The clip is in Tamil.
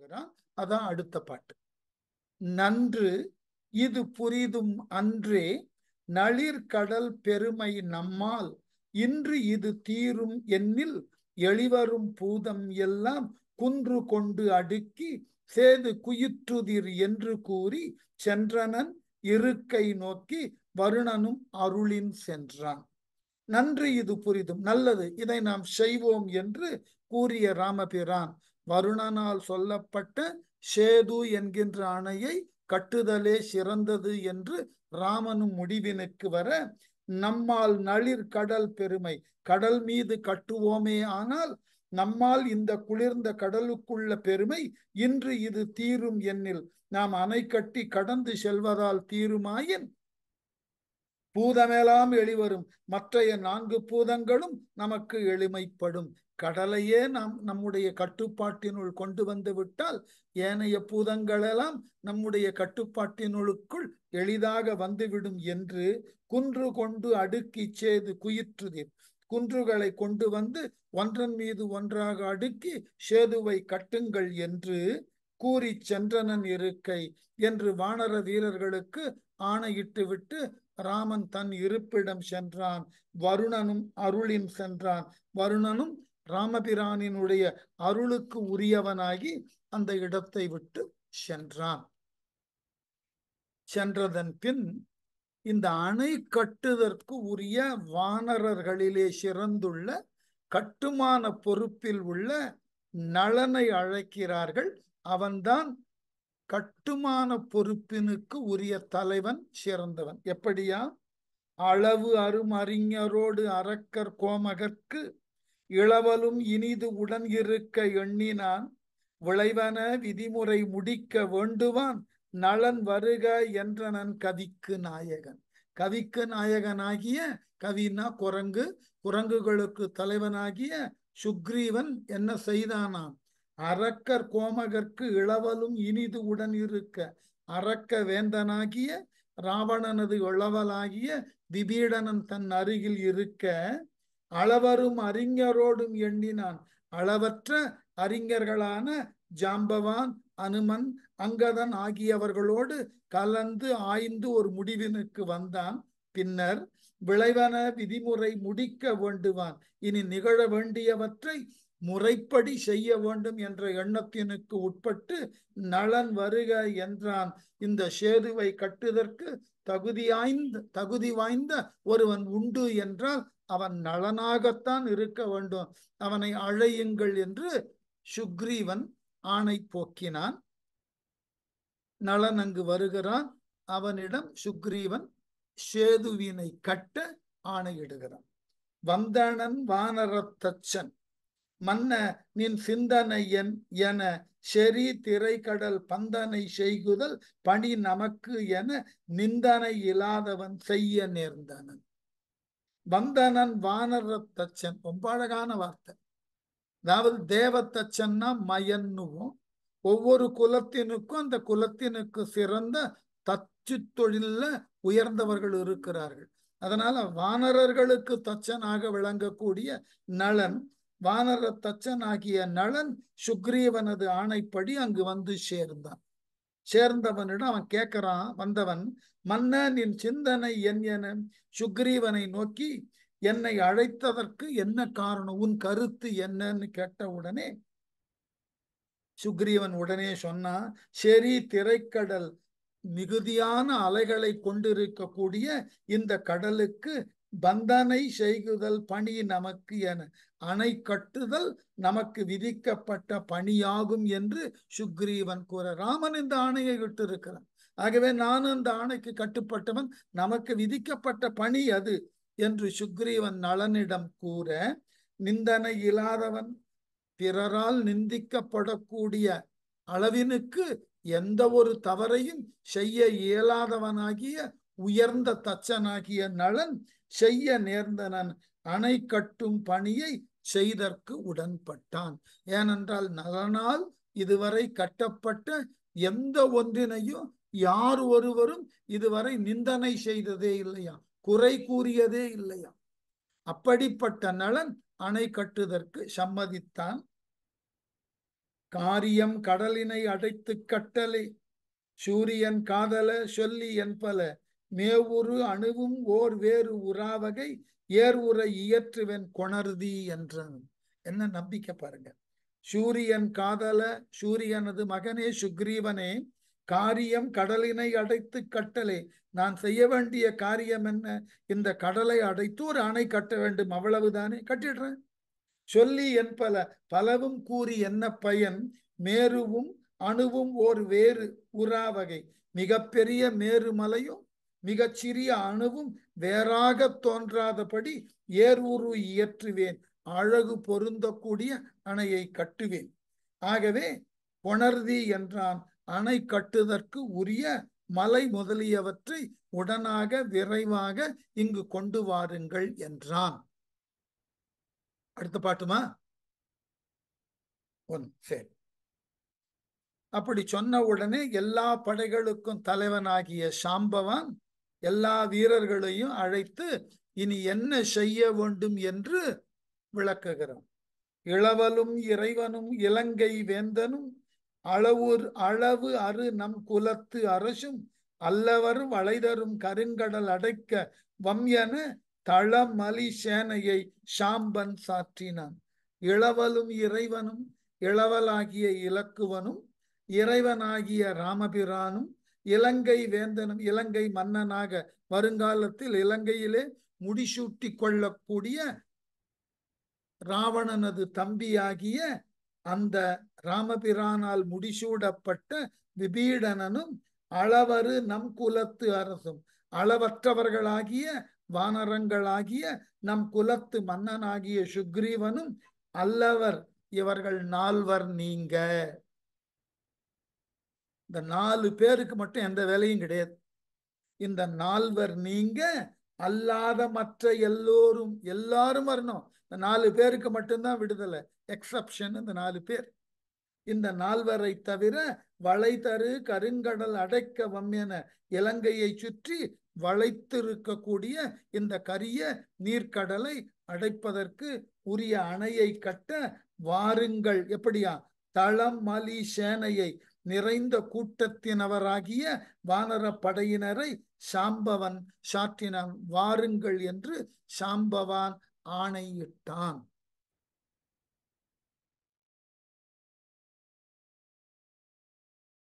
சொல்கிறான் அதான் அடுத்த பாட்டு நன்று இது புரிதும் அன்றே நளிர் கடல் பெருமை நம்மால் இன்று இது தீரும் எண்ணில் எளிவரும் பூதம் எல்லாம் குன்று கொண்டு அடுக்கி சேது குயிற்றுதிர் என்று கூறி சென்றனன் இருக்கை நோக்கி வருணனும் அருளின் சென்றான் நன்று இது புரிதும் நல்லது இதை நாம் செய்வோம் என்று கூறிய ராமபிரான் வருணனால் சொல்லப்பட்ட சேது என்கின்ற அணையை கட்டுதலே சிறந்தது என்று ராமனும் முடிவினுக்கு வர நம்மால் நளிர் கடல் பெருமை கடல் மீது கட்டுவோமே ஆனால் நம்மால் இந்த குளிர்ந்த கடலுக்குள்ள பெருமை இன்று இது தீரும் எண்ணில் நாம் அணை கட்டி கடந்து செல்வதால் தீருமாயின் பூதமெல்லாம் எளிவரும் மற்றைய நான்கு பூதங்களும் நமக்கு எளிமைப்படும் கடலையே நாம் நம்முடைய கட்டுப்பாட்டினுள் கொண்டு வந்து விட்டால் ஏனைய பூதங்களெல்லாம் நம்முடைய கட்டுப்பாட்டினுளுக்குள் எளிதாக வந்துவிடும் என்று குன்று கொண்டு அடுக்கி சேது குயிற்றுதீர் குன்றுகளை கொண்டு வந்து ஒன்றன் மீது ஒன்றாக அடுக்கி சேதுவை கட்டுங்கள் என்று கூறி சென்றனன் இருக்கை என்று வானர வீரர்களுக்கு ஆணையிட்டு விட்டு ராமன் தன் இருப்பிடம் சென்றான் வருணனும் அருளின் சென்றான் வருணனும் ராமபிரானினுடைய அருளுக்கு உரியவனாகி அந்த இடத்தை விட்டு சென்றான் சென்றதன் பின் இந்த அணை கட்டுதற்கு உரிய வானரர்களிலே சிறந்துள்ள கட்டுமான பொறுப்பில் உள்ள நலனை அழைக்கிறார்கள் அவன்தான் கட்டுமான பொறுப்பினுக்கு உரிய தலைவன் சிறந்தவன் எப்படியா அளவு அரும் அறிஞரோடு அரக்கர் கோமகற்கு இளவலும் இனிது உடன் இருக்க எண்ணினான் விளைவன விதிமுறை முடிக்க வேண்டுவான் நலன் வருக என்றனன் கவிக்கு நாயகன் கவிக்கு நாயகனாகிய கவினா குரங்கு குரங்குகளுக்கு தலைவனாகிய சுக்ரீவன் என்ன செய்தானாம் அரக்கர் கோமகற்கு இளவலும் இனிது உடன் இருக்க அரக்க வேந்தனாகிய ராவணனது இளவலாகிய விபீடனன் தன் அருகில் இருக்க அளவரும் அறிஞரோடும் எண்ணினான் அளவற்ற அறிஞர்களான ஜாம்பவான் அனுமன் அங்கதன் ஆகியவர்களோடு கலந்து ஆய்ந்து ஒரு முடிவினுக்கு வந்தான் பின்னர் விளைவன விதிமுறை முடிக்க வேண்டுவான் இனி நிகழ வேண்டியவற்றை முறைப்படி செய்ய வேண்டும் என்ற எண்ணத்தினுக்கு உட்பட்டு நலன் வருக என்றான் இந்த சேதுவை கட்டுதற்கு தகுதியாய்ந்த தகுதி வாய்ந்த ஒருவன் உண்டு என்றால் அவன் நலனாகத்தான் இருக்க வேண்டும் அவனை அழையுங்கள் என்று சுக்ரீவன் ஆணை போக்கினான் நலன் அங்கு வருகிறான் அவனிடம் சுக்ரீவன் சேதுவினை கட்ட ஆணையிடுகிறான் வந்தனன் வானரத்தச்சன் மன்ன நின் சிந்தனை என என திரை திரைக்கடல் பந்தனை செய்குதல் பணி நமக்கு என நிந்தனை இல்லாதவன் செய்ய நேர்ந்தனன் வந்தனன் வானரத்தச்சன் ரொம்ப அழகான வார்த்தை அதாவது தேவத்தச்சன்னா மயன்னுவோம் ஒவ்வொரு குலத்தினுக்கும் அந்த குலத்தினுக்கு சிறந்த தச்சு தொழில்ல உயர்ந்தவர்கள் இருக்கிறார்கள் அதனால வானரர்களுக்கு தச்சனாக விளங்கக்கூடிய நலன் வானர தச்சன் ஆகிய நளன் சுக்ரீவனது ஆணைப்படி அங்கு வந்து சேர்ந்தான் சேர்ந்தவனிடம் அவன் கேட்கிறான் வந்தவன் மன்னனின் சிந்தனை என் என சுக்ரீவனை நோக்கி என்னை அழைத்ததற்கு என்ன காரணம் உன் கருத்து என்னன்னு கேட்ட உடனே சுக்ரீவன் உடனே சொன்னா சரி திரைக்கடல் மிகுதியான அலைகளை கொண்டிருக்கக்கூடிய இந்த கடலுக்கு பந்தனை செய்குதல் பணி நமக்கு என அணை கட்டுதல் நமக்கு விதிக்கப்பட்ட பணியாகும் என்று சுக்ரீவன் கூற ராமன் இந்த ஆணையை இருக்கிறான் ஆகவே நானும் இந்த ஆணைக்கு கட்டுப்பட்டவன் நமக்கு விதிக்கப்பட்ட பணி அது என்று சுக்ரீவன் நலனிடம் கூற நிந்தனை இல்லாதவன் பிறரால் நிந்திக்கப்படக்கூடிய அளவினுக்கு எந்த ஒரு தவறையும் செய்ய இயலாதவனாகிய உயர்ந்த தச்சனாகிய நலன் செய்ய நேர்ந்தனன் அணை கட்டும் பணியை செய்தற்கு உடன்பட்டான் ஏனென்றால் நலனால் இதுவரை கட்டப்பட்ட எந்த ஒன்றினையும் யார் ஒருவரும் இதுவரை நிந்தனை செய்ததே இல்லையா குறை கூறியதே இல்லையா அப்படிப்பட்ட நலன் அணை கட்டுதற்கு சம்மதித்தான் காரியம் கடலினை அடைத்து கட்டலே சூரியன் காதல சொல்லி என்பல மேவுரு அணுவும் ஓர் வேறு உறாவகை ஏர் உரை இயற்றுவன் கொணர்தி என்றான் என்ன நம்பிக்கை பாருங்க சூரியன் காதல சூரியனது மகனே சுக்ரீவனே காரியம் கடலினை அடைத்து கட்டலே நான் செய்ய வேண்டிய காரியம் என்ன இந்த கடலை அடைத்து ஒரு அணை கட்ட வேண்டும் அவ்வளவுதானே கட்டிடுறேன் சொல்லி என் பல பலவும் கூறி என்ன பயன் மேருவும் அணுவும் ஓர் வேறு உறாவகை மிகப்பெரிய மேருமலையும் மிகச்சிறிய அணுவும் வேறாக தோன்றாதபடி ஏர்வுரு இயற்றுவேன் அழகு பொருந்தக்கூடிய அணையை கட்டுவேன் ஆகவே உணர்தி என்றான் அணை கட்டுதற்கு உரிய மலை முதலியவற்றை உடனாக விரைவாக இங்கு கொண்டு வாருங்கள் என்றான் அடுத்த பாட்டுமா ஒன் சரி அப்படி சொன்ன உடனே எல்லா படைகளுக்கும் தலைவனாகிய சாம்பவான் எல்லா வீரர்களையும் அழைத்து இனி என்ன செய்ய வேண்டும் என்று விளக்குகிறான் இளவலும் இறைவனும் இலங்கை வேந்தனும் அளவுர் அளவு அரு நம் குலத்து அரசும் அல்லவரும் வளைதரும் கருங்கடல் அடைக்க வம்யன தளமலி சேனையை சாம்பன் சாற்றினான் இளவலும் இறைவனும் இளவலாகிய இலக்குவனும் இறைவனாகிய ராமபிரானும் இலங்கை வேந்தனும் இலங்கை மன்னனாக வருங்காலத்தில் இலங்கையிலே முடிசூட்டி கொள்ளக்கூடிய ராவணனது தம்பியாகிய அந்த ராமபிரானால் முடிசூடப்பட்ட விபீடனனும் அளவரு நம் குலத்து அரசும் அளவற்றவர்களாகிய வானரங்களாகிய நம் குலத்து மன்னனாகிய சுக்ரீவனும் அல்லவர் இவர்கள் நால்வர் நீங்க இந்த நாலு பேருக்கு மட்டும் எந்த வேலையும் கிடையாது இந்த நால்வர் நீங்க அல்லாத மற்ற எல்லோரும் எல்லாரும் வரணும் இந்த நாலு பேருக்கு மட்டும்தான் விடுதலை எக்ஸப்ஷன் இந்த நாலு பேர் இந்த நால்வரை தவிர தரு கருங்கடல் அடைக்க வம்மென இலங்கையை சுற்றி வளைத்திருக்கக்கூடிய இந்த கரிய நீர்க்கடலை அடைப்பதற்கு உரிய அணையை கட்ட வாருங்கள் எப்படியா தளம் மலி சேனையை நிறைந்த கூட்டத்தினவராகிய வானர படையினரை சாம்பவன் சாற்றினான் வாருங்கள் என்று சாம்பவான் ஆணையிட்டான்